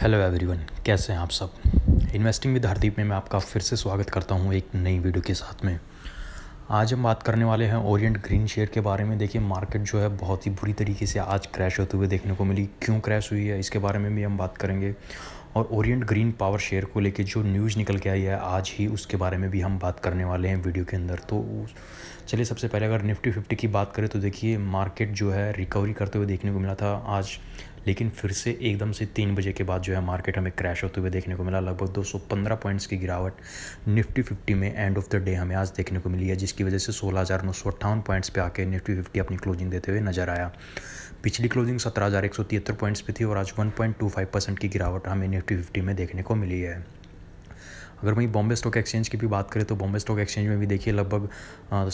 hello everyone कैसे हैं आप सब इन्वेस्टिंग विद हरदीप में मैं आपका फिर से स्वागत करता हूं एक नई वीडियो के साथ में आज हम बात करने वाले हैं ओरिएंट ग्रीन शेयर के बारे में देखिए मार्केट जो है बहुत ही बुरी तरीके से आज क्रैश होते हुए देखने को मिली क्यों क्रैश हुई है इसके बारे में भी हम बात करेंगे और ओरिएंट ग्रीन पावर शेयर को लेकर जो न्यूज़ निकल के आई है आज ही उसके बारे में भी हम बात करने वाले हैं वीडियो के अंदर तो चलिए सबसे पहले अगर निफ्टी फिफ्टी की बात करें तो देखिए मार्केट जो है रिकवरी करते हुए देखने को मिला था आज लेकिन फिर से एकदम से तीन बजे के बाद जो है मार्केट हमें क्रैश होते हुए देखने को मिला लगभग 215 पॉइंट्स की गिरावट निफ्टी फिफ्टी में एंड ऑफ द डे हमें आज देखने को मिली है जिसकी वजह से सोलह पॉइंट्स पर आके निफ्टी फिफ्टी अपनी क्लोजिंग देते हुए नजर आया पिछली क्लोजिंग सत्रह पॉइंट्स पे थी और आज वन की गिरावट हमें निफ्टी फिफ्टी में देखने को मिली है अगर वहीं बॉम्बे स्टॉक एक्सचेंज की भी बात करें तो बॉम्बे स्टॉक एक्सचेंज में भी देखिए लगभग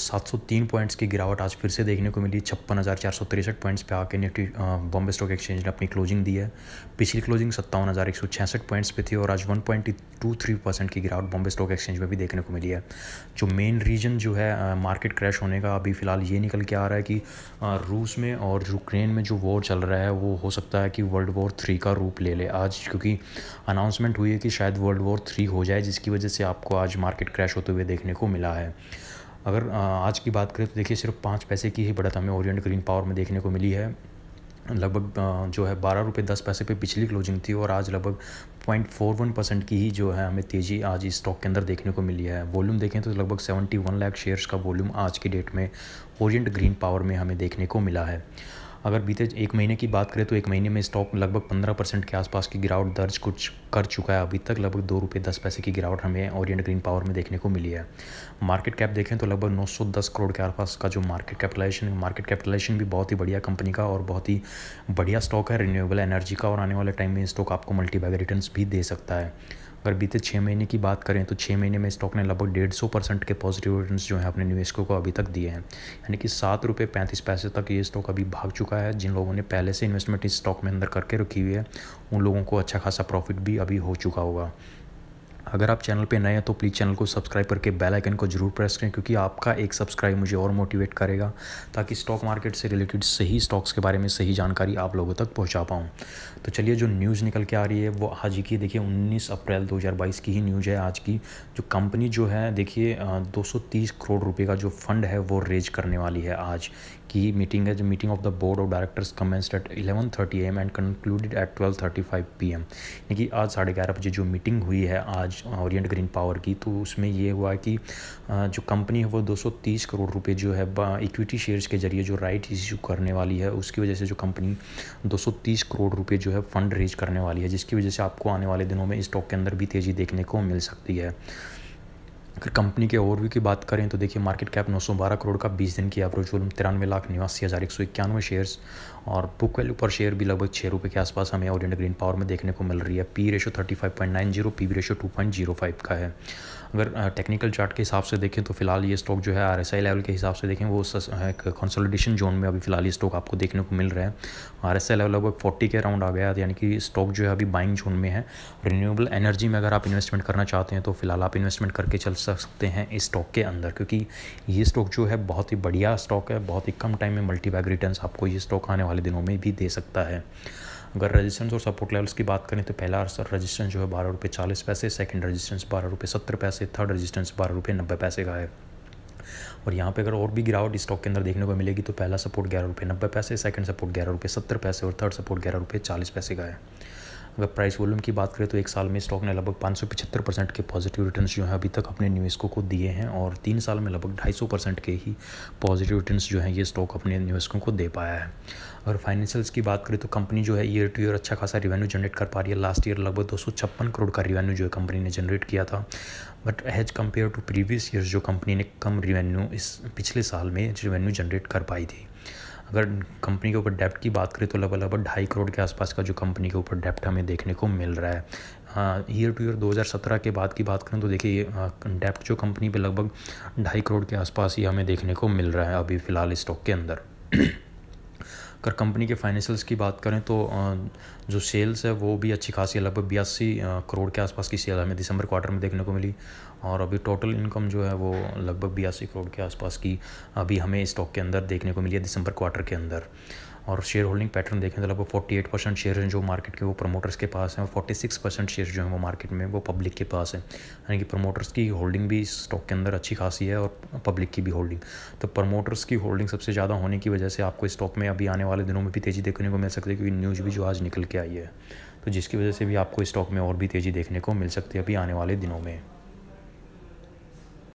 सात सौ तीन पॉइंट्स की गिरावट आज फिर से देखने को मिली छप्पन हज़ार चार सौ तिरसठ पॉइंट्स पे आके निफ्टी बॉम्बे स्टॉक एक्सचेंज ने अपनी क्लोजिंग दी है पिछली क्लोजिंग सत्तावन हज़ार एक सौ छियासठ पॉइंट्स पे थी और आज one point two three percent की गिरावट बॉम्बे स्टॉक एक्सचेंज में भी देखने को मिली है जो मेन रीजन जो है मार्केट क्रैश होने का अभी फिलहाल ये निकल के आ रहा है कि रूस में और यूक्रेन में जो वॉर चल रहा है वो हो सकता है कि वर्ल्ड वॉर थ्री का रूप ले ले आज क्योंकि अनाउंसमेंट हुई है कि शायद वर्ल्ड वॉर थ्री हो जाए जिसकी वजह से आपको आज मार्केट क्रैश होते हुए देखने को मिला है अगर आज की बात करें तो देखिए सिर्फ पाँच पैसे की ही बढ़त हमें ओरियंट ग्रीन पावर में देखने को मिली है लगभग जो है बारह रुपये दस पैसे पे पिछली क्लोजिंग थी और आज लगभग पॉइंट फोर वन परसेंट की ही जो है हमें तेज़ी आज इस स्टॉक के अंदर देखने को मिली है वॉल्यूम देखें तो लगभग सेवेंटी वन लाख शेयर्स का वॉल्यूम आज की डेट में ओरिएंट ग्रीन पावर में हमें देखने को मिला है अगर बीते एक महीने की बात करें तो एक महीने में स्टॉक लगभग पंद्रह परसेंट के आसपास की गिरावट दर्ज कुछ कर चुका है अभी तक लगभग दो रुपये दस पैसे की गिरावट हमें ओरिएंट ग्रीन पावर में देखने को मिली है मार्केट कैप देखें तो लगभग नौ सौ दस करोड़ के आसपास का जो मार्केट कैपिटलाइजेशन मार्केट कैपिटलाइजेशन भी बहुत ही बढ़िया कंपनी का और बहुत ही बढ़िया स्टॉक है रिन्यूएबल एनर्जी का और आने वाले टाइम में स्टॉक आपको मल्टीबैगर रिटर्न भी दे सकता है अगर बीते छः महीने की बात करें तो छः महीने में स्टॉक ने लगभग डेढ़ सौ परसेंट के पॉजिटिव रिटर्न जो है अपने निवेशकों को अभी तक दिए हैं यानी कि सात रुपये पैंतीस पैसे तक ये स्टॉक अभी भाग चुका है जिन लोगों ने पहले से इन्वेस्टमेंट इस स्टॉक में अंदर करके रखी हुई है उन लोगों को अच्छा खासा प्रॉफिट भी अभी हो चुका होगा अगर आप चैनल पे नए हैं तो प्लीज़ चैनल को सब्सक्राइब करके बेल आइकन को जरूर प्रेस करें क्योंकि आपका एक सब्सक्राइब मुझे और मोटिवेट करेगा ताकि स्टॉक मार्केट से रिलेटेड सही स्टॉक्स के बारे में सही जानकारी आप लोगों तक पहुँचा पाऊँ तो चलिए जो न्यूज़ निकल के आ रही है वो आज ही की देखिए उन्नीस अप्रैल दो की ही न्यूज़ है आज की जो कंपनी जो है देखिए दो करोड़ रुपये का जो फंड है वो रेज करने वाली है आज की मीटिंग है जो meeting of the board of directors commenced at 11:30 thirty AM and concluded at 12:35 PM यानी कि आज साढ़े ग्यारह बजे जो मीटिंग हुई है आज ओरिएंट ग्रीन पावर की तो उसमें ये हुआ कि जो कंपनी है वो 230 करोड़ रुपए जो है इक्विटी शेयर्स के जरिए जो राइट इशू करने वाली है उसकी वजह से जो कंपनी 230 करोड़ रुपए जो है फंड रेज करने वाली है जिसकी वजह से आपको आने वाले दिनों में स्टॉक के अंदर भी तेज़ी देखने को मिल सकती है अगर कंपनी के ओवरव्यू की बात करें तो देखिए मार्केट कैप 912 करोड़ का 20 दिन की एवरेज वॉल्यूम तिरानवे लाख निवासी हज़ार एक सौ इक्यानवे शेयर्स और बुक वैल्यू पर शेयर भी लगभग छः रुपये के आसपास हमें ओरियंट ग्रीन पावर में देखने को मिल रही है P ratio thirty five point nine zero P two point zero five का है अगर टेक्निकल चार्ट के हिसाब से देखें तो फिलहाल ये स्टॉक जो है आर लेवल के हिसाब से देखें वो एक कंसोलिडेशन जोन में अभी फिलहाल ये स्टॉक आपको देखने को मिल रहा है आर लेवल लगभग फोर्टी के अराउंड आ गया यानी कि स्टॉक जो है अभी बाइंग जोन में है रिन्यूएबल एनर्जी में अगर आप इन्वेस्टमेंट करना चाहते हैं तो फिलहाल आप इन्वेस्टमेंट करके चल सकते हैं इस स्टॉक के अंदर क्योंकि ये स्टॉक जो है बहुत ही बढ़िया स्टॉक है बहुत ही कम टाइम में मल्टीबैग रिटर्न आपको ये स्टॉक आने वाले दिनों में भी दे सकता है अगर रजिस्टेंस और सपोर्ट लेवल्स की बात करें तो पहला रजिस्टेंस जो है बारह रुपये चालीस पैसे सेकेंड रजिस्टेंस बारह रुपये सत्तर पैसे थर्ड रजिस्टेंस बारह रुपये नब्बे पैसे का है और यहाँ पे अगर और भी गिरावट स्टॉक के अंदर देखने को मिलेगी तो पहला सपोर्ट ग्यारह रुपये नब्बे पैसे सेकंड सपोर्ट ग्यारह रुपये सत्तर पैसे और थर्ड सपोर्ट ग्यारह रुपये चालीस पैसे का है अगर प्राइस वॉल्यूम की बात करें तो एक साल में स्टॉक ने लगभग पाँच परसेंट के पॉजिटिव रिटर्न जो है अभी तक अपने निवेशकों को दिए हैं और तीन साल में लगभग ढाई परसेंट के ही पॉजिटिव रिटर्न जो है ये स्टॉक अपने निवेशकों को दे पाया है अगर फाइनेंशियल्स की बात करें तो कंपनी जो है ईयर टू ईयर अच्छा खासा रिवेन्यू जनरेट कर पा रही है लास्ट ईयर लगभग दो करोड़ का रिवेन्यू जो है कंपनी ने जनरेट किया था but as compared to previous year जो कंपनी ने कम रिवेन्यू इस पिछले साल में रिवेन्यू जनरेट कर पाई थी अगर कंपनी के ऊपर डेप्ट की बात करें तो लगभग लगभग ढाई करोड़ के आसपास का जो कंपनी के ऊपर डेप्ट हमें देखने को मिल रहा है ईयर टू ईयर 2017 के बाद की बात करें तो देखिए डेप्ट जो कंपनी पे लगभग ढाई करोड़ के आसपास ही हमें देखने को मिल रहा है अभी फ़िलहाल स्टॉक के अंदर अगर कंपनी के फाइनेंशियल्स की बात करें तो जो सेल्स है वो भी अच्छी खासी है लगभग बयासी करोड़ के आसपास की सेल हमें दिसंबर क्वार्टर में देखने को मिली और अभी टोटल इनकम जो है वो लगभग बयासी करोड़ के आसपास की अभी हमें स्टॉक के अंदर देखने को मिली है दिसंबर क्वार्टर के अंदर और शेयर होल्डिंग पैटर्न देखें तो लगभग फोर्टी एट परसेंट शेयर हैं जो मार्केट के वो प्रमोटर्स के पास हैं और फोर्टी सिक्स परसेंट शेयर जो हैं वो मार्केट में वो पब्लिक के पास हैं यानी कि प्रमोटर्स की होल्डिंग भी स्टॉक के अंदर अच्छी खासी है और पब्लिक की भी होल्डिंग तो प्रमोटर्स की होल्डिंग सबसे ज़्यादा होने की वजह से आपको स्टॉक में अभी आने वाले दिनों में भी तेज़ी देखने को मिल सकती है क्योंकि न्यूज़ भी जो आज निकल के आई है तो जिसकी वजह से भी आपको स्टॉक में और भी तेज़ी देखने को मिल सकती है अभी आने वाले दिनों में